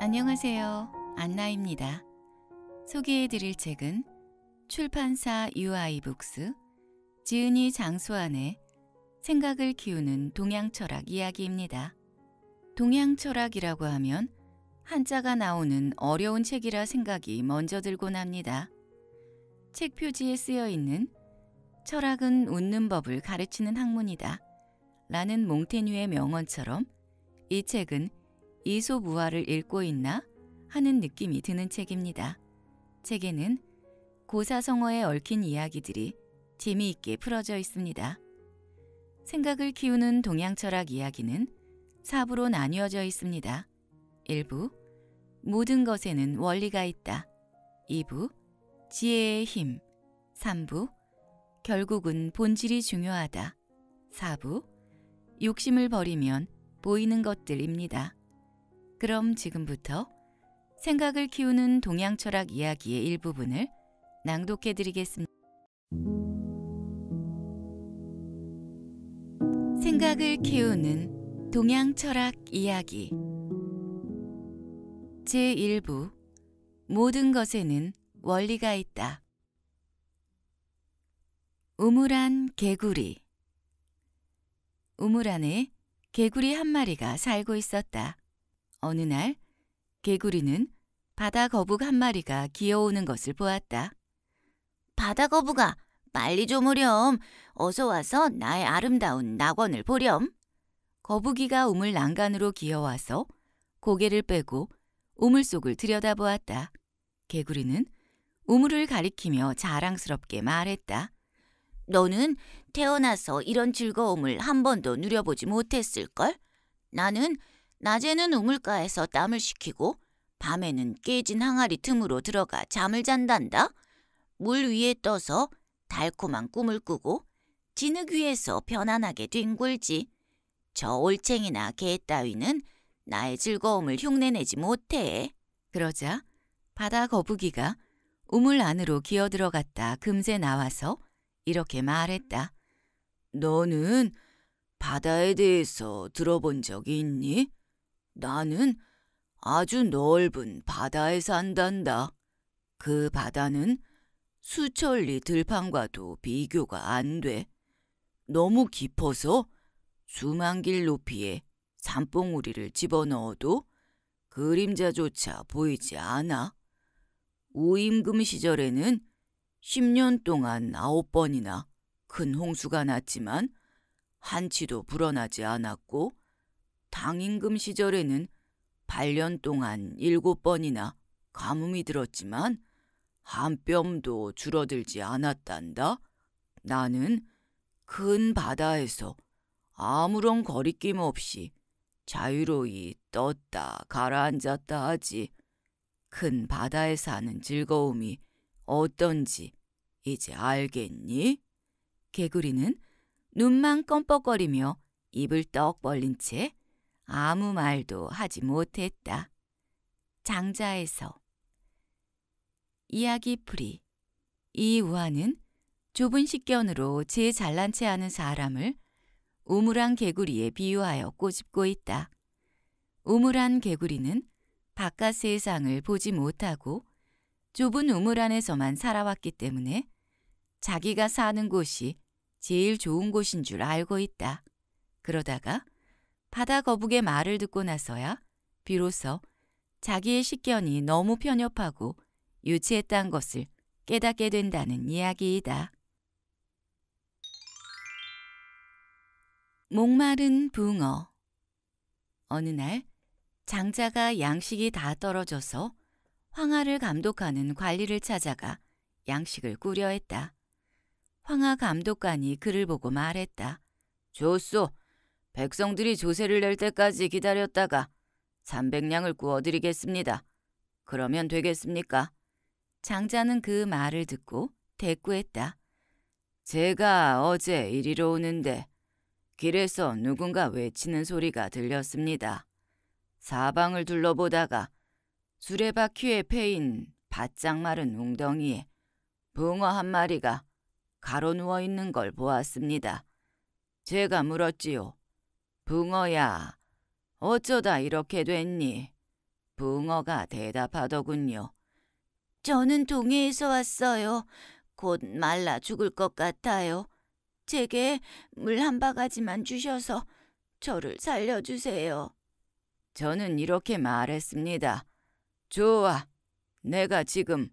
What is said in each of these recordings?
안녕하세요. 안나입니다. 소개해 드릴 책은 출판사 UI북스 지은이 장수안의 생각을 키우는 동양철학 이야기입니다. 동양철학이라고 하면 한자가 나오는 어려운 책이라 생각이 먼저 들곤 합니다. 책 표지에 쓰여 있는 철학은 웃는 법을 가르치는 학문이다. 라는 몽테뉴의 명언처럼 이 책은 이소무화를 읽고 있나 하는 느낌이 드는 책입니다. 책에는 고사성어에 얽힌 이야기들이 재미있게 풀어져 있습니다. 생각을 키우는 동양철학 이야기는 4부로 나뉘어져 있습니다. 1부 모든 것에는 원리가 있다. 2부 지혜의 힘 3부 결국은 본질이 중요하다. 4부 욕심을 버리면 보이는 것들입니다. 그럼 지금부터 생각을 키우는 동양 철학 이야기의 일부분을 낭독해 드리겠습니다. 생각을 키우는 동양 철학 이야기 제1부 모든 것에는 원리가 있다. 우물안 개구리 우물 안에 개구리 한 마리가 살고 있었다. 어느 날 개구리는 바다 거북 한 마리가 기어오는 것을 보았다. 바다 거북아, 빨리 좀 오렴. 어서 와서 나의 아름다운 낙원을 보렴. 거북이가 우물 난간으로 기어와서 고개를 빼고 우물 속을 들여다보았다. 개구리는 우물을 가리키며 자랑스럽게 말했다. 너는 태어나서 이런 즐거움을 한 번도 누려보지 못했을걸? 나는 낮에는 우물가에서 땀을 식히고 밤에는 깨진 항아리 틈으로 들어가 잠을 잔단다. 물 위에 떠서 달콤한 꿈을 꾸고 진흙 위에서 편안하게 뒹굴지. 저 올챙이나 개 따위는 나의 즐거움을 흉내내지 못해. 그러자 바다 거북이가 우물 안으로 기어들어갔다 금세 나와서 이렇게 말했다. 너는 바다에 대해서 들어본 적이 있니? 나는 아주 넓은 바다에 산단다. 그 바다는 수천리 들판과도 비교가 안 돼. 너무 깊어서 수만 길 높이에 산봉우리를 집어넣어도 그림자조차 보이지 않아. 우임금 시절에는 10년 동안 9번이나 큰 홍수가 났지만 한치도 불어나지 않았고 당임금 시절에는 8년 동안 7번이나 가뭄이 들었지만 한 뼘도 줄어들지 않았단다. 나는 큰 바다에서 아무런 거리낌 없이 자유로이 떴다 가라앉았다 하지 큰 바다에 사는 즐거움이 어떤지 이제 알겠니? 개구리는 눈만 껌뻑거리며 입을 떡 벌린 채 아무 말도 하지 못했다. 장자에서 이야기풀이 이우아는 좁은 식견으로 제 잘난 채 하는 사람을 우물안 개구리에 비유하여 꼬집고 있다. 우물안 개구리는 바깥 세상을 보지 못하고 좁은 우물 안에서만 살아왔기 때문에 자기가 사는 곳이 제일 좋은 곳인 줄 알고 있다. 그러다가 바다 거북의 말을 듣고 나서야 비로소 자기의 식견이 너무 편협하고 유치했던 것을 깨닫게 된다는 이야기이다. 목마른 붕어 어느 날 장자가 양식이 다 떨어져서 황하를 감독하는 관리를 찾아가 양식을 꾸려 했다. 황하 감독관이 그를 보고 말했다. 좋소. 백성들이 조세를 낼 때까지 기다렸다가 3 0 0냥을 구워드리겠습니다. 그러면 되겠습니까? 장자는 그 말을 듣고 대꾸했다. 제가 어제 이리로 오는데 길에서 누군가 외치는 소리가 들렸습니다. 사방을 둘러보다가 수레바퀴에 패인 바짝 마른 웅덩이에 붕어 한 마리가 가로 누워 있는 걸 보았습니다. 제가 물었지요. 붕어야, 어쩌다 이렇게 됐니? 붕어가 대답하더군요. 저는 동해에서 왔어요. 곧 말라 죽을 것 같아요. 제게 물 한 바가지만 주셔서 저를 살려주세요. 저는 이렇게 말했습니다. 좋아. 내가 지금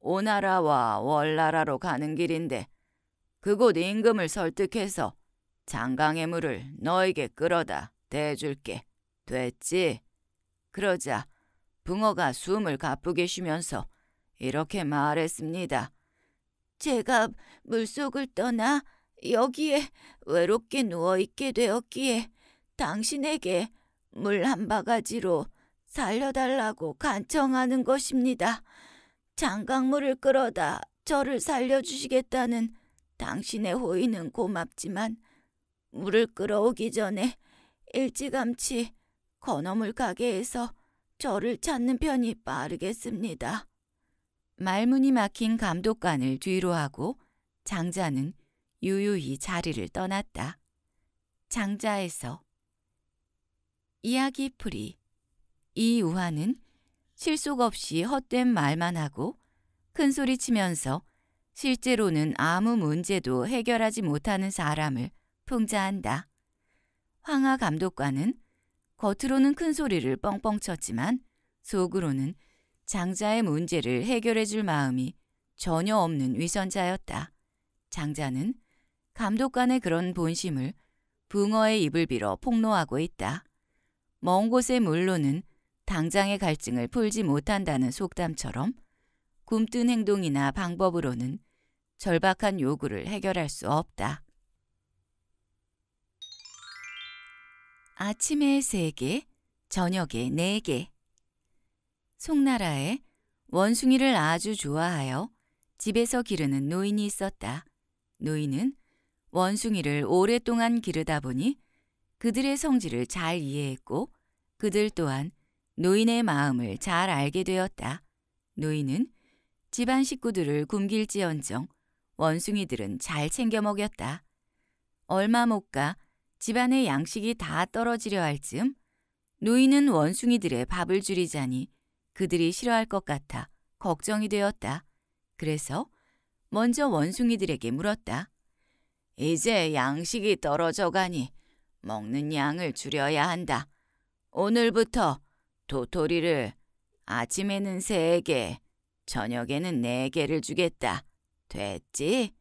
오나라와 월나라로 가는 길인데 그곳 임금을 설득해서 장강의 물을 너에게 끌어다 대줄게. 됐지? 그러자 붕어가 숨을 가쁘게 쉬면서 이렇게 말했습니다. 제가 물속을 떠나 여기에 외롭게 누워있게 되었기에 당신에게 물 한 바가지로 살려달라고 간청하는 것입니다. 장강물을 끌어다 저를 살려주시겠다는 당신의 호의는 고맙지만 물을 끌어오기 전에 일찌감치 건어물 가게에서 저를 찾는 편이 빠르겠습니다. 말문이 막힌 감독관을 뒤로 하고 장자는 유유히 자리를 떠났다. 장자에서 이야기풀이 이 우화는 실속 없이 헛된 말만 하고 큰소리 치면서 실제로는 아무 문제도 해결하지 못하는 사람을 풍자한다. 황하 감독관은 겉으로는 큰 소리를 뻥뻥 쳤지만 속으로는 장자의 문제를 해결해 줄 마음이 전혀 없는 위선자였다. 장자는 감독관의 그런 본심을 붕어의 입을 빌어 폭로하고 있다. 먼 곳의 물로는 당장의 갈증을 풀지 못한다는 속담처럼 굼뜬 행동이나 방법으로는 절박한 요구를 해결할 수 없다. 아침에 세개 저녁에 네개 송나라에 원숭이를 아주 좋아하여 집에서 기르는 노인이 있었다. 노인은 원숭이를 오랫동안 기르다 보니 그들의 성질을 잘 이해했고 그들 또한 노인의 마음을 잘 알게 되었다. 노인은 집안 식구들을 굶길지언정 원숭이들은 잘 챙겨 먹였다. 얼마 못 가 집안의 양식이 다 떨어지려 할 즈음 노인은 원숭이들의 밥을 줄이자니 그들이 싫어할 것 같아 걱정이 되었다. 그래서 먼저 원숭이들에게 물었다. 이제 양식이 떨어져 가니 먹는 양을 줄여야 한다. 오늘부터 도토리를 아침에는 세 개, 저녁에는 네 개를 주겠다. 됐지?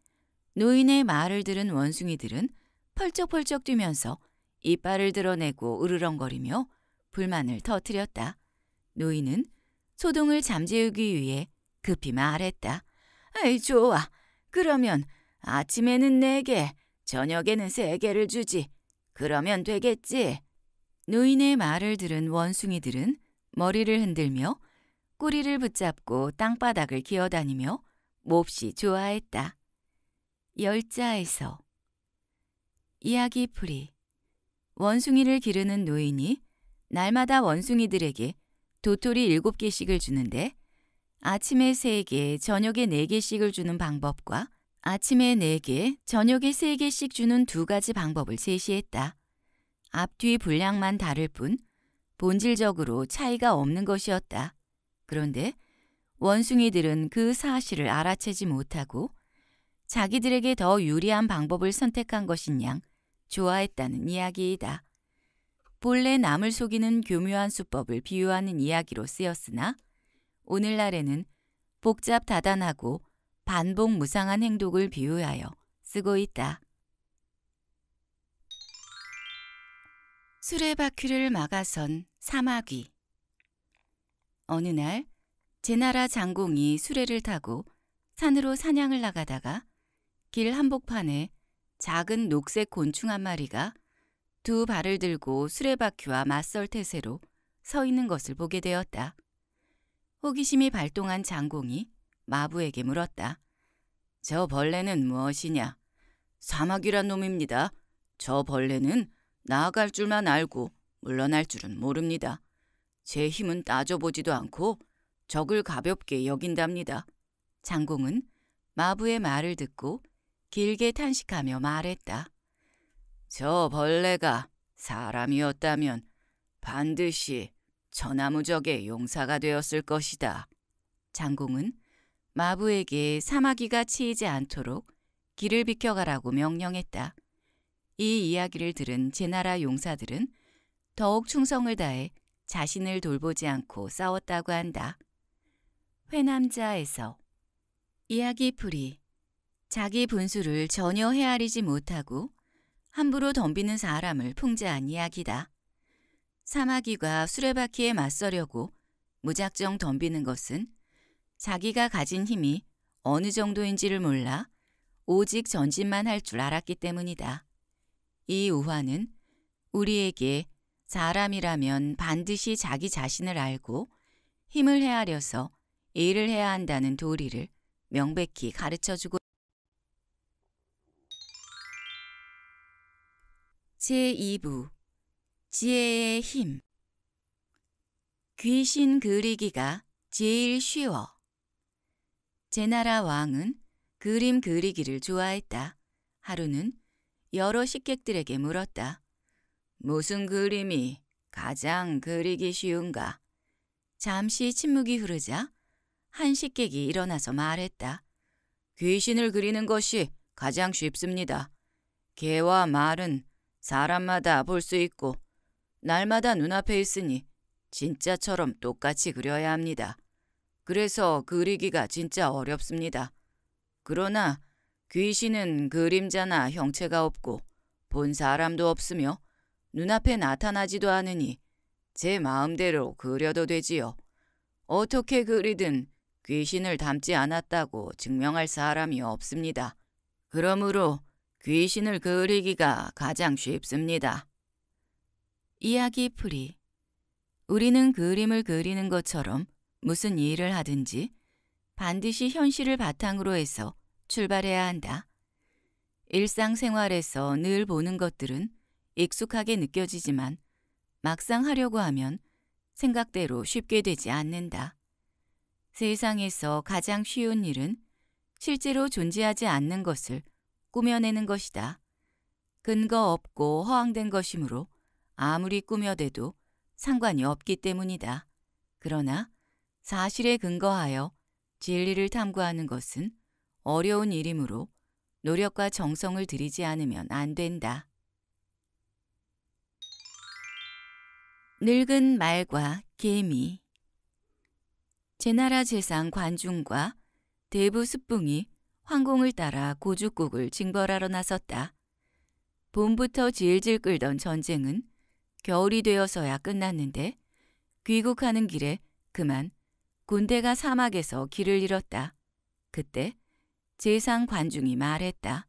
노인의 말을 들은 원숭이들은 펄쩍펄쩍 뛰면서 이빨을 드러내고 으르렁거리며 불만을 터뜨렸다. 노인은 소동을 잠재우기 위해 급히 말했다. 에이, 좋아. 그러면 아침에는 네 개, 저녁에는 세 개를 주지. 그러면 되겠지. 노인의 말을 들은 원숭이들은 머리를 흔들며 꼬리를 붙잡고 땅바닥을 기어다니며 몹시 좋아했다. 열자에서 이야기풀이 원숭이를 기르는 노인이 날마다 원숭이들에게 도토리 7개씩을 주는데 아침에 3개, 저녁에 4개씩을 주는 방법과 아침에 4개, 저녁에 3개씩 주는 두 가지 방법을 제시했다. 앞뒤 분량만 다를 뿐 본질적으로 차이가 없는 것이었다. 그런데 원숭이들은 그 사실을 알아채지 못하고 자기들에게 더 유리한 방법을 선택한 것인 양 좋아했다는 이야기이다. 본래 남을 속이는 교묘한 수법을 비유하는 이야기로 쓰였으나 오늘날에는 복잡 다단하고 반복 무상한 행동을 비유하여 쓰고 있다. 수레바퀴를 막아선 사마귀 어느 날 제나라 장공이 수레를 타고 산으로 사냥을 나가다가 길 한복판에 작은 녹색 곤충 한 마리가 두 발을 들고 수레바퀴와 맞설 태세로 서 있는 것을 보게 되었다. 호기심이 발동한 장공이 마부에게 물었다. 저 벌레는 무엇이냐? 사마귀란 놈입니다. 저 벌레는 나아갈 줄만 알고 물러날 줄은 모릅니다. 제 힘은 따져보지도 않고 적을 가볍게 여긴답니다. 장공은 마부의 말을 듣고 길게 탄식하며 말했다. 저 벌레가 사람이었다면 반드시 천하무적의 용사가 되었을 것이다. 장공은 마부에게 사마귀가 치이지 않도록 길을 비켜가라고 명령했다. 이 이야기를 들은 제나라 용사들은 더욱 충성을 다해 자신을 돌보지 않고 싸웠다고 한다. 회남자에서 이야기풀이 자기 분수를 전혀 헤아리지 못하고 함부로 덤비는 사람을 풍자한 이야기다. 사마귀가 수레바퀴에 맞서려고 무작정 덤비는 것은 자기가 가진 힘이 어느 정도인지를 몰라 오직 전진만 할 줄 알았기 때문이다. 이 우화는 우리에게 사람이라면 반드시 자기 자신을 알고 힘을 헤아려서 일을 해야 한다는 도리를 명백히 가르쳐주고 제2부 지혜의 힘 귀신 그리기가 제일 쉬워 제나라 왕은 그림 그리기를 좋아했다. 하루는 여러 식객들에게 물었다. 무슨 그림이 가장 그리기 쉬운가? 잠시 침묵이 흐르자 한 식객이 일어나서 말했다. 귀신을 그리는 것이 가장 쉽습니다. 개와 말은 사람마다 볼 수 있고 날마다 눈앞에 있으니 진짜처럼 똑같이 그려야 합니다. 그래서 그리기가 진짜 어렵습니다. 그러나 귀신은 그림자나 형체가 없고 본 사람도 없으며 눈앞에 나타나지도 않으니 제 마음대로 그려도 되지요. 어떻게 그리든 귀신을 닮지 않았다고 증명할 사람이 없습니다. 그러므로 귀신을 그리기가 가장 쉽습니다. 이야기 풀이 우리는 그림을 그리는 것처럼 무슨 일을 하든지 반드시 현실을 바탕으로 해서 출발해야 한다. 일상생활에서 늘 보는 것들은 익숙하게 느껴지지만 막상 하려고 하면 생각대로 쉽게 되지 않는다. 세상에서 가장 쉬운 일은 실제로 존재하지 않는 것을 꾸며내는 것이다. 근거 없고 허황된 것이므로 아무리 꾸며대도 상관이 없기 때문이다. 그러나 사실에 근거하여 진리를 탐구하는 것은 어려운 일이므로 노력과 정성을 들이지 않으면 안 된다. 늙은 말과 개미 제나라 재상 관중과 대부 습붕이 황공을 따라 고주국을 징벌하러 나섰다. 봄부터 질질 끌던 전쟁은 겨울이 되어서야 끝났는데 귀국하는 길에 그만 군대가 사막에서 길을 잃었다. 그때 재상 관중이 말했다.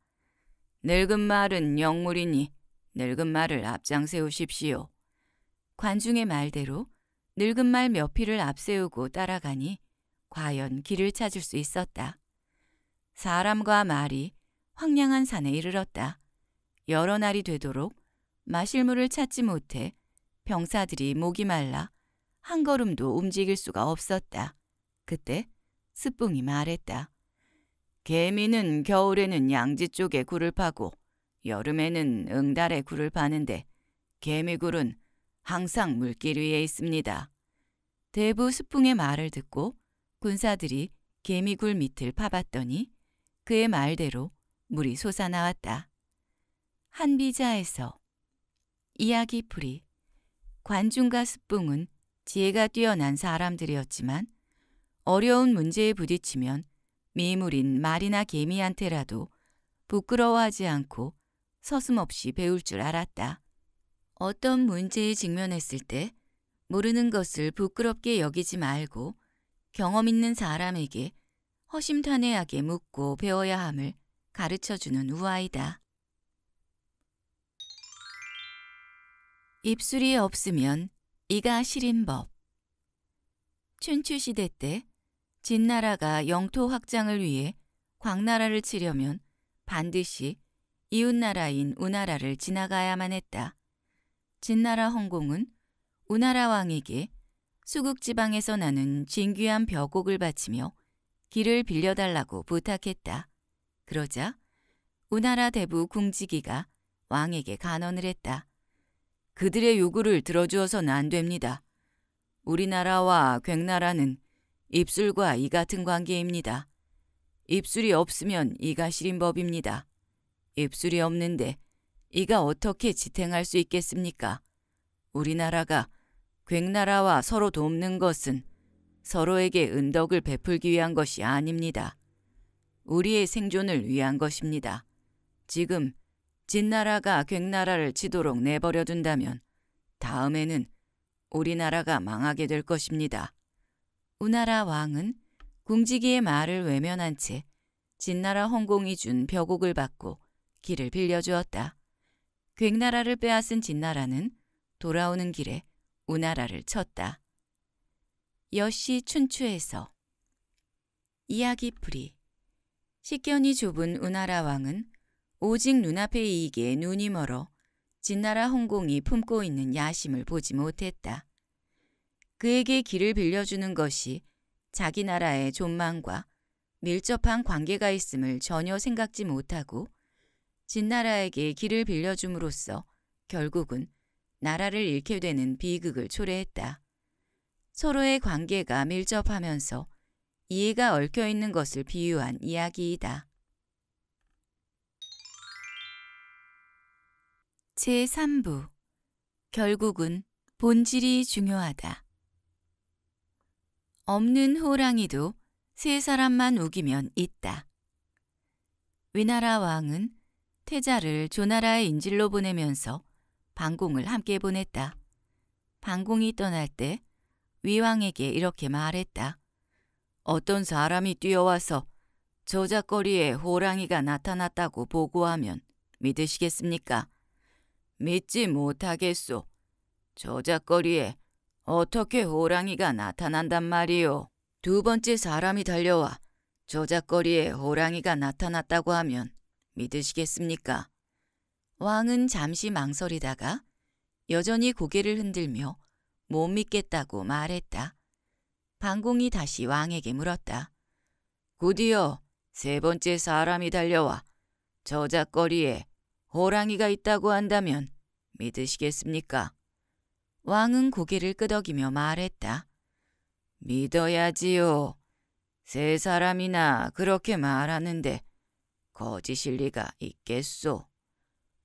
늙은 말은 영물이니 늙은 말을 앞장세우십시오. 관중의 말대로 늙은 말 몇 피를 앞세우고 따라가니 과연 길을 찾을 수 있었다. 사람과 말이 황량한 산에 이르렀다. 여러 날이 되도록 마실 물을 찾지 못해 병사들이 목이 말라 한 걸음도 움직일 수가 없었다. 그때 스뿡이 말했다. 개미는 겨울에는 양지 쪽에 굴을 파고 여름에는 응달에 굴을 파는데 개미굴은 항상 물길 위에 있습니다. 대부 수풍의 말을 듣고 군사들이 개미굴 밑을 파봤더니 그의 말대로 물이 솟아나왔다. 한비자에서 이야기풀이 관중과 습붕은 지혜가 뛰어난 사람들이었지만 어려운 문제에 부딪히면 미물인 말이나 개미한테라도 부끄러워하지 않고 서슴없이 배울 줄 알았다. 어떤 문제에 직면했을 때 모르는 것을 부끄럽게 여기지 말고 경험 있는 사람에게 허심탄회하게 묻고 배워야 함을 가르쳐주는 우아이다. 입술이 없으면 이가 시린 법 춘추시대 때 진나라가 영토 확장을 위해 광나라를 치려면 반드시 이웃나라인 우나라를 지나가야만 했다. 진나라 헌공은 우나라 왕에게 수국 지방에서 나는 진귀한 벼곡을 바치며 길을 빌려달라고 부탁했다. 그러자 우나라 대부 궁지기가 왕에게 간언을 했다. 그들의 요구를 들어주어서는 안 됩니다. 우리나라와 괭나라는 입술과 이 같은 관계입니다. 입술이 없으면 이가 실인 법입니다. 입술이 없는데 이가 어떻게 지탱할 수 있겠습니까? 우리나라가 괭나라와 서로 돕는 것은 서로에게 은덕을 베풀기 위한 것이 아닙니다. 우리의 생존을 위한 것입니다. 지금 진나라가 괭나라를 치도록 내버려 둔다면 다음에는 우리나라가 망하게 될 것입니다. 우나라 왕은 궁지기의 말을 외면한 채 진나라 홍공이 준 벼곡을 받고 길을 빌려주었다. 괭나라를 빼앗은 진나라는 돌아오는 길에 우나라를 쳤다. 여시 춘추에서 이야기풀이 식견이 좁은 우나라 왕은 오직 눈앞의 이익에 눈이 멀어 진나라 홍공이 품고 있는 야심을 보지 못했다. 그에게 길을 빌려주는 것이 자기 나라의 존망과 밀접한 관계가 있음을 전혀 생각지 못하고 진나라에게 길을 빌려줌으로써 결국은 나라를 잃게 되는 비극을 초래했다. 서로의 관계가 밀접하면서 이해가 얽혀 있는 것을 비유한 이야기이다. 제3부 결국은 본질이 중요하다. 없는 호랑이도 세 사람만 우기면 있다. 위나라 왕은 태자를 조나라의 인질로 보내면서 방공을 함께 보냈다. 방공이 떠날 때 위왕에게 이렇게 말했다. 어떤 사람이 뛰어와서 저작거리에 호랑이가 나타났다고 보고하면 믿으시겠습니까? 믿지 못하겠소. 저작거리에 어떻게 호랑이가 나타난단 말이오. 두 번째 사람이 달려와 저작거리에 호랑이가 나타났다고 하면 믿으시겠습니까? 왕은 잠시 망설이다가 여전히 고개를 흔들며 못 믿겠다고 말했다. 방공이 다시 왕에게 물었다. 곧이어 세 번째 사람이 달려와 저작거리에 호랑이가 있다고 한다면 믿으시겠습니까? 왕은 고개를 끄덕이며 말했다. 믿어야지요. 세 사람이나 그렇게 말하는데 거짓일 리가 있겠소.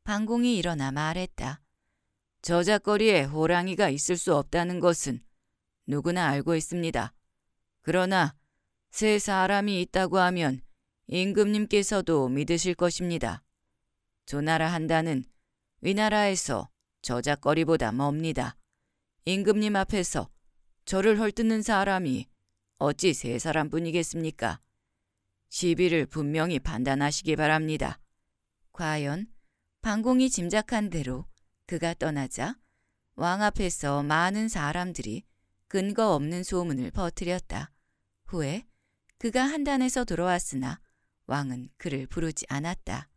방공이 일어나 말했다. 저작거리에 호랑이가 있을 수 없다는 것은 누구나 알고 있습니다. 그러나 세 사람이 있다고 하면 임금님께서도 믿으실 것입니다. 조나라 한다는 위나라에서 저작거리보다 멉니다. 임금님 앞에서 저를 헐뜯는 사람이 어찌 세 사람뿐이겠습니까? 시비를 분명히 판단하시기 바랍니다. 과연 방공이 짐작한 대로 그가 떠나자 왕 앞에서 많은 사람들이 근거 없는 소문을 퍼뜨렸다. 후에 그가 한단에서 돌아왔으나 왕은 그를 부르지 않았다.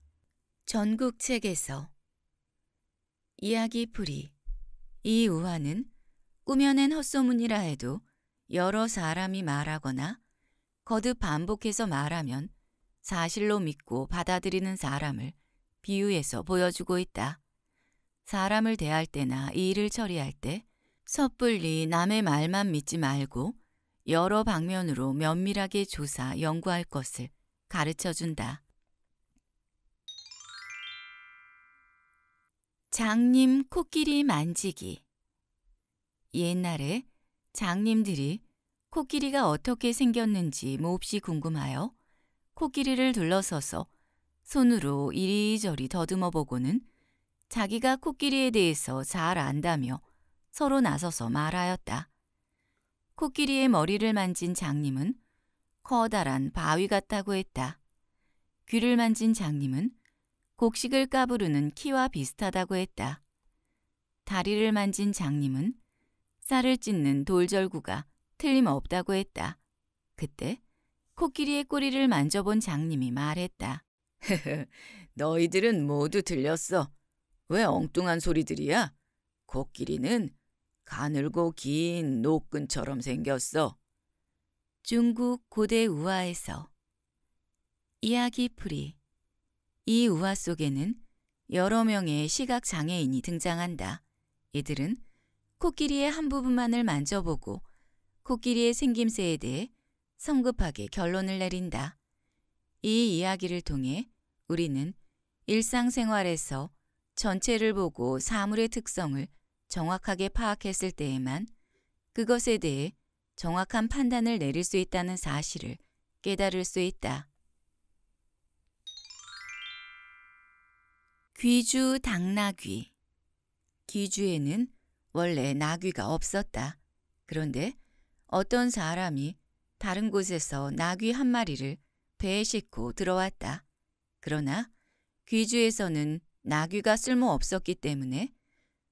전국책에서 이야기 풀이 이 우화는 꾸며낸 헛소문이라 해도 여러 사람이 말하거나 거듭 반복해서 말하면 사실로 믿고 받아들이는 사람을 비유해서 보여주고 있다. 사람을 대할 때나 일을 처리할 때 섣불리 남의 말만 믿지 말고 여러 방면으로 면밀하게 조사, 연구할 것을 가르쳐 준다. 장님 코끼리 만지기 옛날에 장님들이 코끼리가 어떻게 생겼는지 몹시 궁금하여 코끼리를 둘러서서 손으로 이리저리 더듬어 보고는 자기가 코끼리에 대해서 잘 안다며 서로 나서서 말하였다. 코끼리의 머리를 만진 장님은 커다란 바위 같다고 했다. 귀를 만진 장님은 곡식을 까부르는 키와 비슷하다고 했다. 다리를 만진 장님은 살을 찢는 돌절구가 틀림없다고 했다. 그때 코끼리의 꼬리를 만져본 장님이 말했다. 너희들은 모두 들렸어. 왜 엉뚱한 소리들이야? 코끼리는 가늘고 긴 노끈처럼 생겼어. 중국 고대 우화에서 이야기풀이 이 우화 속에는 여러 명의 시각장애인이 등장한다. 이들은 코끼리의 한 부분만을 만져보고 코끼리의 생김새에 대해 성급하게 결론을 내린다. 이 이야기를 통해 우리는 일상생활에서 전체를 보고 사물의 특성을 정확하게 파악했을 때에만 그것에 대해 정확한 판단을 내릴 수 있다는 사실을 깨달을 수 있다. 귀주 당나귀 귀주에는 원래 나귀가 없었다. 그런데 어떤 사람이 다른 곳에서 나귀 한 마리를 배에 싣고 들어왔다. 그러나 귀주에서는 나귀가 쓸모없었기 때문에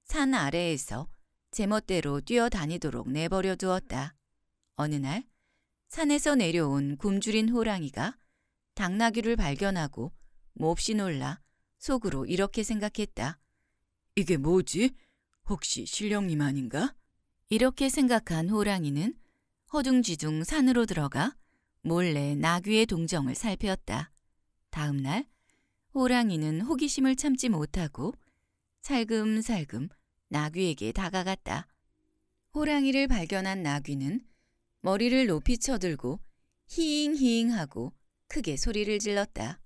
산 아래에서 제멋대로 뛰어다니도록 내버려 두었다. 어느 날 산에서 내려온 굶주린 호랑이가 당나귀를 발견하고 몹시 놀라 속으로 이렇게 생각했다. 이게 뭐지? 혹시 신령님 아닌가? 이렇게 생각한 호랑이는 허둥지둥 산으로 들어가 몰래 나귀의 동정을 살폈다. 다음 날 호랑이는 호기심을 참지 못하고 살금살금 나귀에게 다가갔다. 호랑이를 발견한 나귀는 머리를 높이 쳐들고 히잉히잉하고 크게 소리를 질렀다.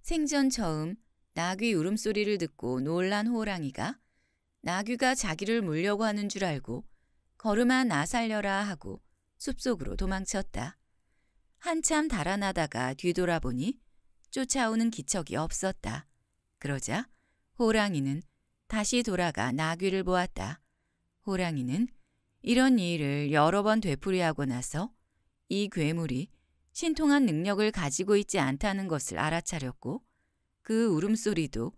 생전 처음 나귀 울음소리를 듣고 놀란 호랑이가 나귀가 자기를 물려고 하는 줄 알고 걸음아 나 살려라 하고 숲속으로 도망쳤다. 한참 달아나다가 뒤돌아보니 쫓아오는 기척이 없었다. 그러자 호랑이는 다시 돌아가 나귀를 보았다. 호랑이는 이런 일을 여러 번 되풀이하고 나서 이 괴물이 신통한 능력을 가지고 있지 않다는 것을 알아차렸고 그 울음소리도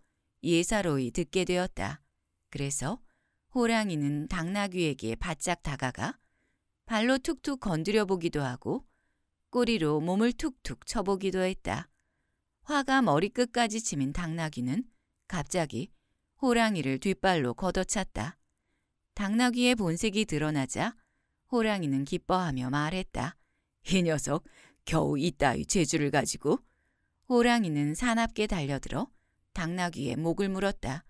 예사로이 듣게 되었다. 그래서 호랑이는 당나귀에게 바짝 다가가 발로 툭툭 건드려 보기도 하고 꼬리로 몸을 툭툭 쳐보기도 했다. 화가 머리끝까지 치민 당나귀는 갑자기 호랑이를 뒷발로 걷어찼다. 당나귀의 본색이 드러나자 호랑이는 기뻐하며 말했다. 이 녀석 겨우 이따위 재주를 가지고 호랑이는 사납게 달려들어 당나귀의 목을 물었다.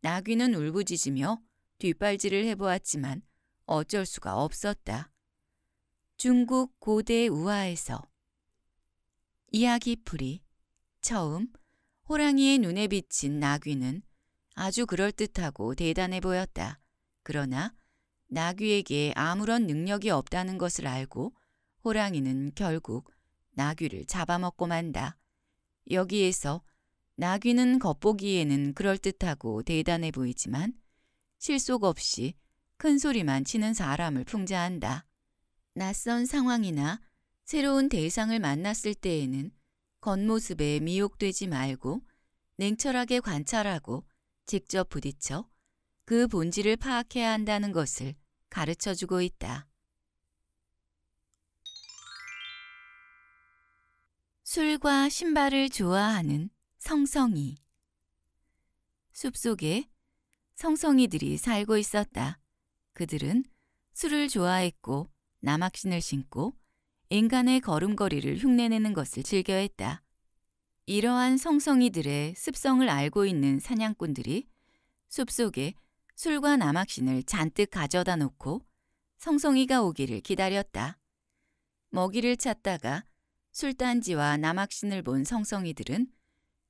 나귀는 울부짖으며 뒷발질을 해보았지만 어쩔 수가 없었다. 중국 고대 우화에서 이야기풀이 처음 호랑이의 눈에 비친 나귀는 아주 그럴듯하고 대단해 보였다. 그러나 나귀에게 아무런 능력이 없다는 것을 알고 호랑이는 결국 나귀를 잡아먹고 만다. 여기에서 나귀는 겉보기에는 그럴듯하고 대단해 보이지만 실속 없이 큰 소리만 치는 사람을 풍자한다. 낯선 상황이나 새로운 대상을 만났을 때에는 겉모습에 미혹되지 말고 냉철하게 관찰하고 직접 부딪혀 그 본질을 파악해야 한다는 것을 가르쳐 주고 있다. 술과 신발을 좋아하는 성성이. 숲속에 성성이들이 살고 있었다. 그들은 술을 좋아했고 남악신을 신고 인간의 걸음걸이를 흉내내는 것을 즐겨했다. 이러한 성성이들의 습성을 알고 있는 사냥꾼들이 숲속에 술과 남악신을 잔뜩 가져다 놓고 성성이가 오기를 기다렸다. 먹이를 찾다가 술단지와 남악신을본 성성이들은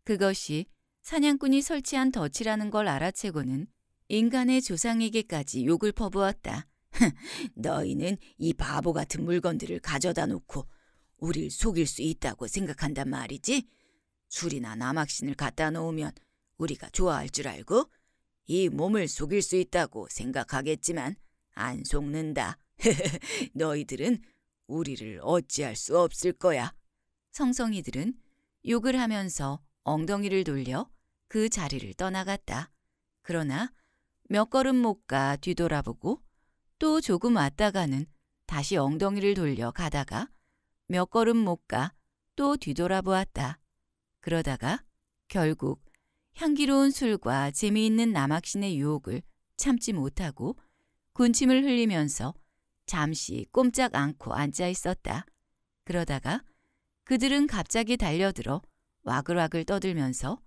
그것이 사냥꾼이 설치한 덫이라는 걸 알아채고는 인간의 조상에게까지 욕을 퍼부었다. 너희는 이 바보 같은 물건들을 가져다 놓고 우릴 속일 수 있다고 생각한단 말이지? 술이나 남학신을 갖다 놓으면 우리가 좋아할 줄 알고 이 몸을 속일 수 있다고 생각하겠지만 안 속는다. 너희들은 우리를 어찌할 수 없을 거야. 성성이들은 욕을 하면서 엉덩이를 돌려 그 자리를 떠나갔다. 그러나 몇 걸음 못 가 뒤돌아보고 또 조금 왔다가는 다시 엉덩이를 돌려 가다가 몇 걸음 못 가 또 뒤돌아보았다. 그러다가 결국 향기로운 술과 재미있는 남학신의 유혹을 참지 못하고 군침을 흘리면서 잠시 꼼짝 않고 앉아 있었다. 그러다가 그들은 갑자기 달려들어 와글와글 떠들면서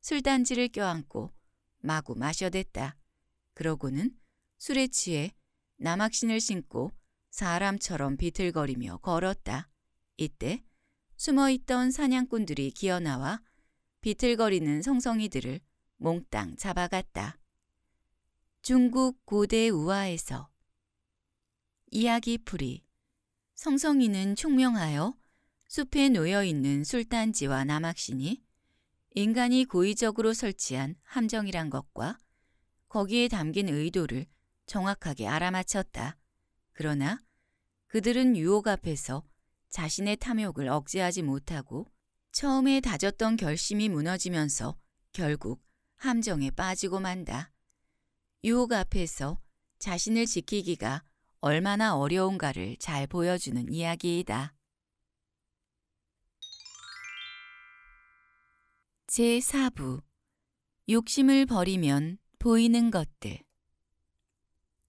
술단지를 껴안고 마구 마셔댔다. 그러고는 술에 취해 남학신을 신고 사람처럼 비틀거리며 걸었다. 이때 숨어있던 사냥꾼들이 기어나와 비틀거리는 성성이들을 몽땅 잡아갔다. 중국 고대 우화에서 이야기풀이 성성이는 총명하여 숲에 놓여있는 술단지와 남학신이 인간이 고의적으로 설치한 함정이란 것과 거기에 담긴 의도를 정확하게 알아맞혔다. 그러나 그들은 유혹 앞에서 자신의 탐욕을 억제하지 못하고 처음에 다졌던 결심이 무너지면서 결국 함정에 빠지고 만다. 유혹 앞에서 자신을 지키기가 얼마나 어려운가를 잘 보여주는 이야기이다. 제4부 욕심을 버리면 보이는 것들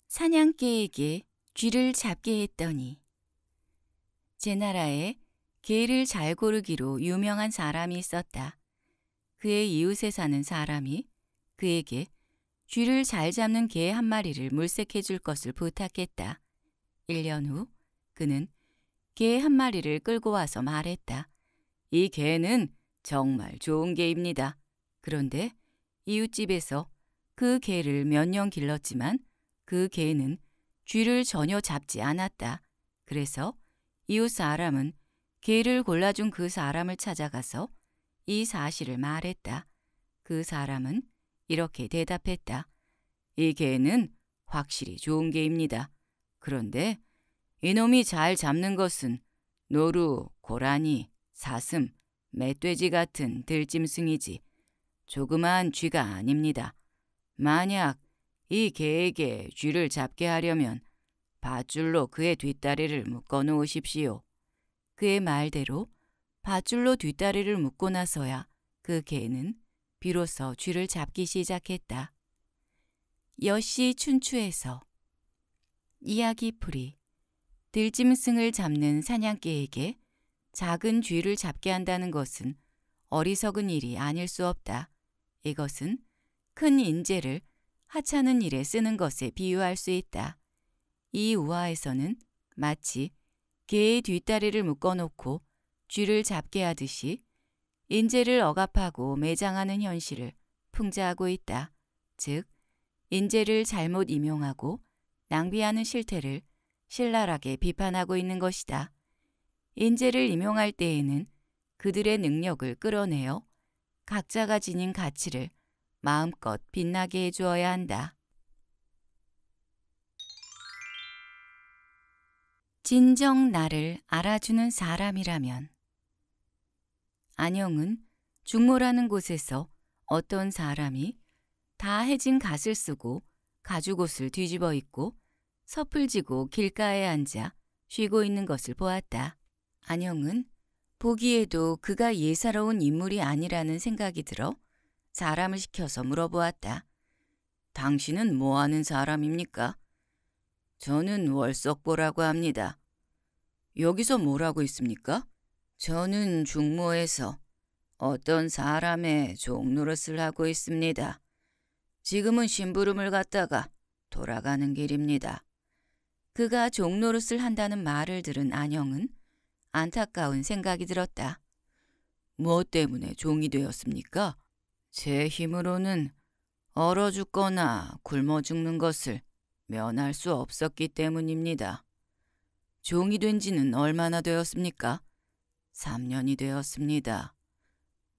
사냥개에게 쥐를 잡게 했더니 제 나라에 개를 잘 고르기로 유명한 사람이 있었다. 그의 이웃에 사는 사람이 그에게 쥐를 잘 잡는 개 한 마리를 물색해 줄 것을 부탁했다. 1년 후 그는 개 한 마리를 끌고 와서 말했다. 이 개는 정말 좋은 개입니다. 그런데 이웃집에서 그 개를 몇 년 길렀지만 그 개는 쥐를 전혀 잡지 않았다. 그래서 이웃 사람은 개를 골라준 그 사람을 찾아가서 이 사실을 말했다. 그 사람은 이렇게 대답했다. 이 개는 확실히 좋은 개입니다. 그런데 이놈이 잘 잡는 것은 노루, 고라니, 사슴, 멧돼지 같은 들짐승이지 조그마한 쥐가 아닙니다. 만약 이 개에게 쥐를 잡게 하려면 밧줄로 그의 뒷다리를 묶어 놓으십시오. 그의 말대로 밧줄로 뒷다리를 묶고 나서야 그 개는 비로소 쥐를 잡기 시작했다. 여시 춘추에서 이야기풀이 들짐승을 잡는 사냥개에게 작은 쥐를 잡게 한다는 것은 어리석은 일이 아닐 수 없다. 이것은 큰 인재를 하찮은 일에 쓰는 것에 비유할 수 있다. 이 우화에서는 마치 개의 뒷다리를 묶어놓고 쥐를 잡게 하듯이 인재를 억압하고 매장하는 현실을 풍자하고 있다. 즉, 인재를 잘못 임용하고 낭비하는 실태를 신랄하게 비판하고 있는 것이다. 인재를 임용할 때에는 그들의 능력을 끌어내어 각자가 지닌 가치를 마음껏 빛나게 해주어야 한다. 진정 나를 알아주는 사람이라면 안영은 중모라는 곳에서 어떤 사람이 다 해진 갓을 쓰고 가죽옷을 뒤집어 입고 서풀지고 길가에 앉아 쉬고 있는 것을 보았다. 안영은 보기에도 그가 예사로운 인물이 아니라는 생각이 들어 사람을 시켜서 물어보았다. 당신은 뭐하는 사람입니까? 저는 월석보라고 합니다. 여기서 뭘하고 있습니까? 저는 중모에서 어떤 사람의 종노릇을 하고 있습니다. 지금은 심부름을 갔다가 돌아가는 길입니다. 그가 종노릇을 한다는 말을 들은 안영은 안타까운 생각이 들었다. 무엇 뭐 때문에 종이 되었습니까? 제 힘으로는 얼어 죽거나 굶어 죽는 것을 면할 수 없었기 때문입니다. 종이 된 지는 얼마나 되었습니까? 3년이 되었습니다.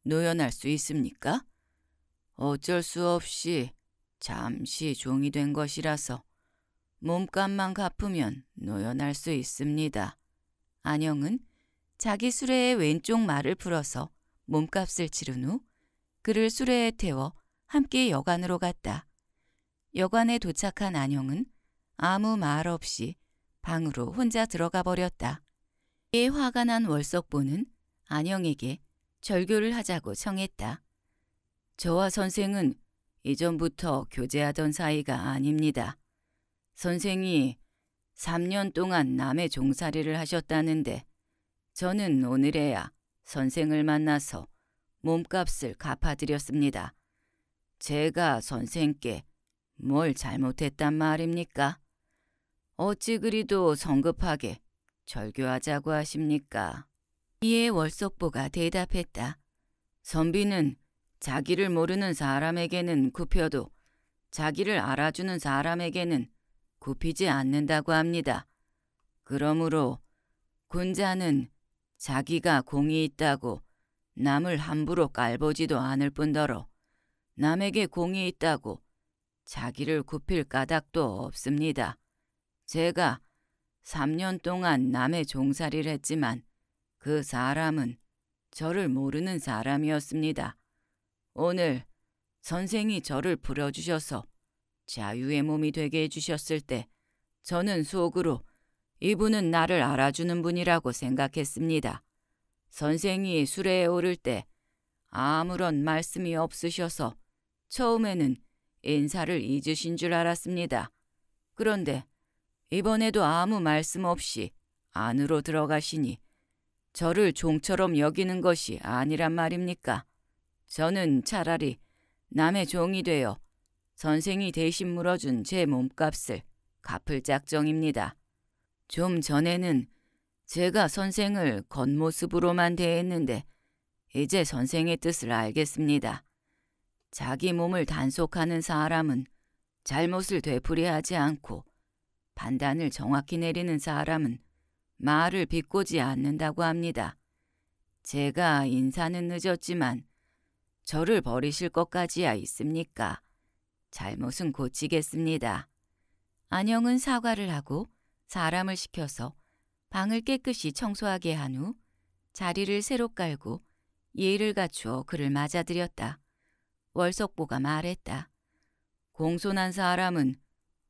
노연할 수 있습니까? 어쩔 수 없이 잠시 종이 된 것이라서 몸값만 갚으면 노연할 수 있습니다. 안영은 자기 수레의 왼쪽 말을 풀어서 몸값을 치른 후 그를 수레에 태워 함께 여관으로 갔다. 여관에 도착한 안영은 아무 말 없이 방으로 혼자 들어가 버렸다. 이에 화가 난 월석보는 안영에게 절교를 하자고 청했다. 저와 선생은 이전부터 교제하던 사이가 아닙니다. 선생이 3년 동안 남의 종살이를 하셨다는데 저는 오늘에야 선생을 만나서 몸값을 갚아드렸습니다. 제가 선생께 뭘 잘못했단 말입니까? 어찌 그리도 성급하게 절교하자고 하십니까? 이에 월석보가 대답했다. 선비는 자기를 모르는 사람에게는 굽혀도 자기를 알아주는 사람에게는 굽히지 않는다고 합니다. 그러므로 군자는 자기가 공이 있다고 남을 함부로 깔보지도 않을 뿐더러 남에게 공이 있다고 자기를 굽힐 까닭도 없습니다. 제가 3년 동안 남의 종살이를 했지만 그 사람은 저를 모르는 사람이었습니다. 오늘 선생이 저를 불러주셔서 자유의 몸이 되게 해주셨을 때 저는 속으로 이분은 나를 알아주는 분이라고 생각했습니다. 선생이 수레에 오를 때 아무런 말씀이 없으셔서 처음에는 인사를 잊으신 줄 알았습니다. 그런데 이번에도 아무 말씀 없이 안으로 들어가시니 저를 종처럼 여기는 것이 아니란 말입니까? 저는 차라리 남의 종이 되어 선생이 대신 물어준 제 몸값을 갚을 작정입니다. 좀 전에는 제가 선생을 겉모습으로만 대했는데 이제 선생의 뜻을 알겠습니다. 자기 몸을 단속하는 사람은 잘못을 되풀이하지 않고 판단을 정확히 내리는 사람은 말을 비꼬지 않는다고 합니다. 제가 인사는 늦었지만 저를 버리실 것까지야 있습니까? 잘못은 고치겠습니다. 안영은 사과를 하고 사람을 시켜서 방을 깨끗이 청소하게 한 후 자리를 새로 깔고 예의를 갖추어 그를 맞아들였다. 월석보가 말했다. 공손한 사람은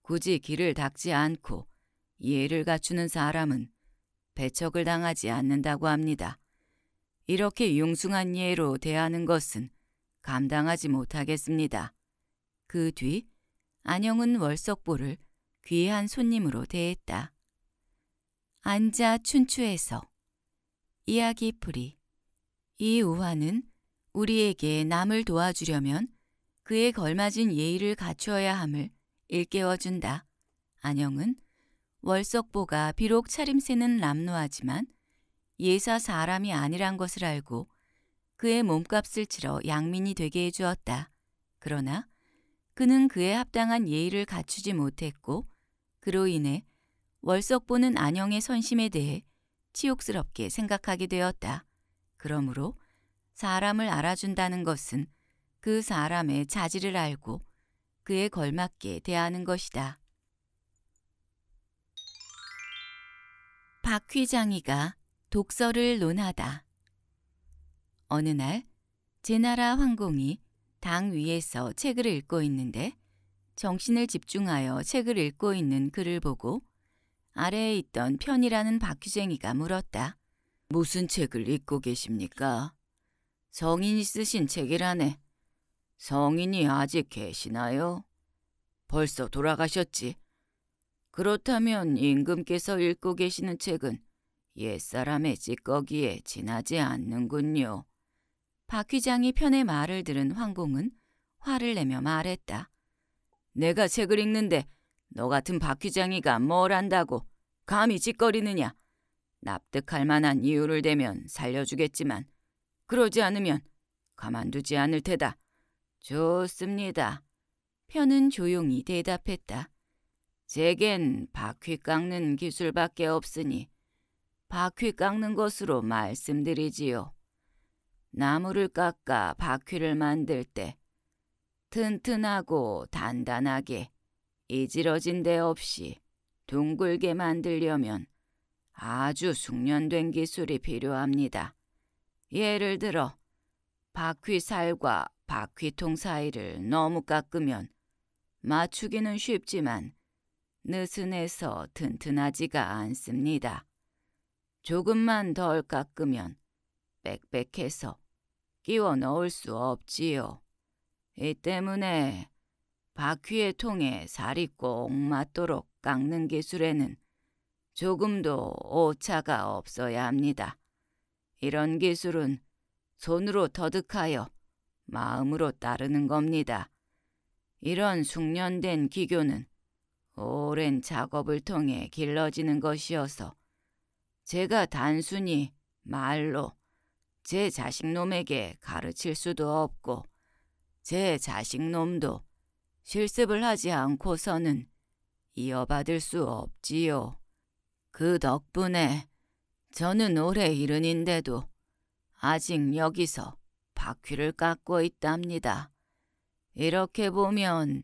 굳이 길을 닦지 않고 예의를 갖추는 사람은 배척을 당하지 않는다고 합니다. 이렇게 융숭한 예로 대하는 것은 감당하지 못하겠습니다. 그뒤 안영은 월석보를 귀한 손님으로 대했다. 앉아 춘추해서 이야기풀이 이 우화는 우리에게 남을 도와주려면 그에 걸맞은 예의를 갖추어야 함을 일깨워준다. 안영은 월석보가 비록 차림새는 남노하지만 예사 사람이 아니란 것을 알고 그의 몸값을 치러 양민이 되게 해주었다. 그러나 그는 그에 합당한 예의를 갖추지 못했고 그로 인해 월석보는 안영의 선심에 대해 치욕스럽게 생각하게 되었다. 그러므로 사람을 알아준다는 것은 그 사람의 자질을 알고 그에 걸맞게 대하는 것이다. 박휘장이가 독서를 논하다. 어느 날 제나라 황공이 당 위에서 책을 읽고 있는데 정신을 집중하여 책을 읽고 있는 그를 보고 아래에 있던 편이라는 바퀴쟁이가 물었다. 무슨 책을 읽고 계십니까? 성인이 쓰신 책이라네. 성인이 아직 계시나요? 벌써 돌아가셨지. 그렇다면 임금께서 읽고 계시는 책은 옛사람의 찌꺼기에 지나지 않는군요. 박 회장이 편의 말을 들은 황공은 화를 내며 말했다. 내가 책을 읽는데 너 같은 박 회장이가 뭘 안다고 감히 짓거리느냐. 납득할 만한 이유를 대면 살려주겠지만 그러지 않으면 가만두지 않을 테다. 좋습니다. 편은 조용히 대답했다. 제겐 바퀴 깎는 기술밖에 없으니 바퀴 깎는 것으로 말씀드리지요. 나무를 깎아 바퀴를 만들 때 튼튼하고 단단하게 이지러진 데 없이 둥글게 만들려면 아주 숙련된 기술이 필요합니다. 예를 들어 바퀴살과 바퀴통 사이를 너무 깎으면 맞추기는 쉽지만 느슨해서 튼튼하지가 않습니다. 조금만 덜 깎으면 빽빽해서 끼워 넣을 수 없지요. 이 때문에 바퀴에통해 살이 꼭 맞도록 깎는 기술에는 조금도 오차가 없어야 합니다. 이런 기술은 손으로 터득하여 마음으로 따르는 겁니다. 이런 숙련된 기교는 오랜 작업을 통해 길러지는 것이어서 제가 단순히 말로 제 자식놈에게 가르칠 수도 없고 제 자식놈도 실습을 하지 않고서는 이어받을 수 없지요. 그 덕분에 저는 올해 이른인데도 아직 여기서 바퀴를 깎고 있답니다. 이렇게 보면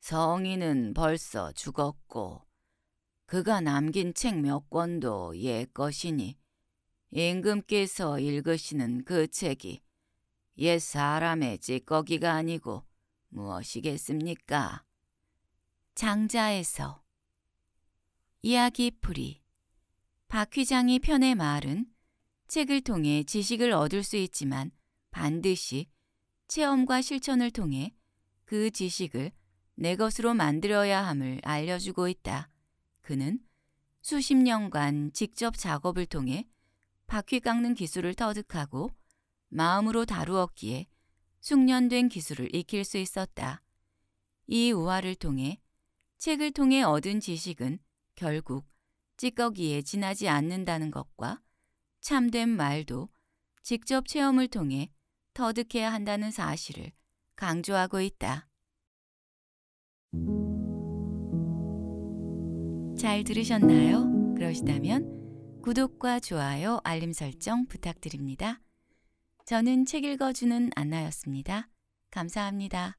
성인은 벌써 죽었고 그가 남긴 책 몇 권도 옛 것이니 임금께서 읽으시는 그 책이 옛 사람의 찌꺼기가 아니고 무엇이겠습니까? 장자에서 이야기풀이 박회장이 편의 말은 책을 통해 지식을 얻을 수 있지만 반드시 체험과 실천을 통해 그 지식을 내 것으로 만들어야 함을 알려주고 있다. 그는 수십 년간 직접 작업을 통해 바퀴 깎는 기술을 터득하고 마음으로 다루었기에 숙련된 기술을 익힐 수 있었다. 이 우화를 통해 책을 통해 얻은 지식은 결국 찌꺼기에 지나지 않는다는 것과 참된 말도 직접 체험을 통해 터득해야 한다는 사실을 강조하고 있다. 잘 들으셨나요? 그러시다면 구독과 좋아요, 알림 설정 부탁드립니다. 저는 책 읽어주는 안나였습니다. 감사합니다.